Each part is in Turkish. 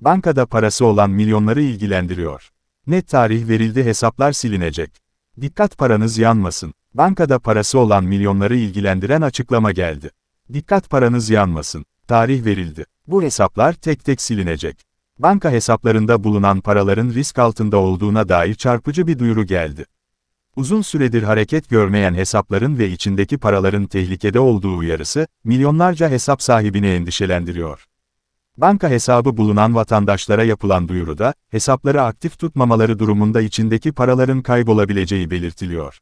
Bankada parası olan milyonları ilgilendiriyor. Net tarih verildi hesaplar silinecek. Dikkat paranız yanmasın. Bankada parası olan milyonları ilgilendiren açıklama geldi. Dikkat paranız yanmasın. Tarih verildi. Bu hesaplar tek tek silinecek. Banka hesaplarında bulunan paraların risk altında olduğuna dair çarpıcı bir duyuru geldi. Uzun süredir hareket görmeyen hesapların ve içindeki paraların tehlikede olduğu uyarısı, milyonlarca hesap sahibini endişelendiriyor. Banka hesabı bulunan vatandaşlara yapılan duyuruda, hesapları aktif tutmamaları durumunda içindeki paraların kaybolabileceği belirtiliyor.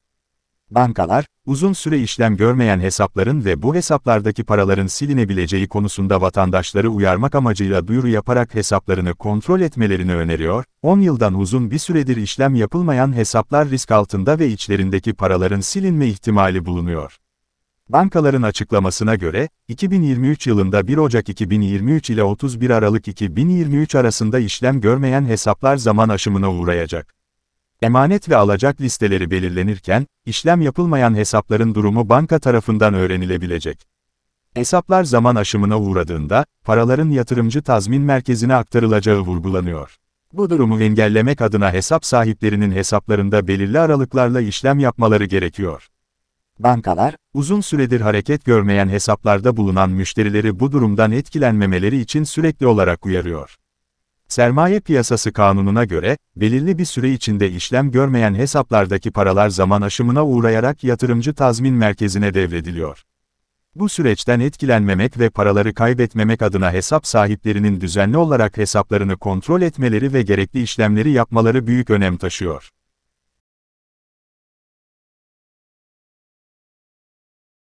Bankalar, uzun süre işlem görmeyen hesapların ve bu hesaplardaki paraların silinebileceği konusunda vatandaşları uyarmak amacıyla duyuru yaparak hesaplarını kontrol etmelerini öneriyor, 10 yıldan uzun bir süredir işlem yapılmayan hesaplar risk altında ve içlerindeki paraların silinme ihtimali bulunuyor. Bankaların açıklamasına göre, 2023 yılında 1 Ocak 2023 ile 31 Aralık 2023 arasında işlem görmeyen hesaplar zaman aşımına uğrayacak. Emanet ve alacak listeleri belirlenirken, işlem yapılmayan hesapların durumu banka tarafından öğrenilebilecek. Hesaplar zaman aşımına uğradığında, paraların yatırımcı tazmin merkezine aktarılacağı vurgulanıyor. Bu durumu engellemek adına hesap sahiplerinin hesaplarında belirli aralıklarla işlem yapmaları gerekiyor. Bankalar, uzun süredir hareket görmeyen hesaplarda bulunan müşterileri bu durumdan etkilenmemeleri için sürekli olarak uyarıyor. Sermaye piyasası kanununa göre, belirli bir süre içinde işlem görmeyen hesaplardaki paralar zaman aşımına uğrayarak yatırımcı tazmin merkezine devrediliyor. Bu süreçten etkilenmemek ve paraları kaybetmemek adına hesap sahiplerinin düzenli olarak hesaplarını kontrol etmeleri ve gerekli işlemleri yapmaları büyük önem taşıyor.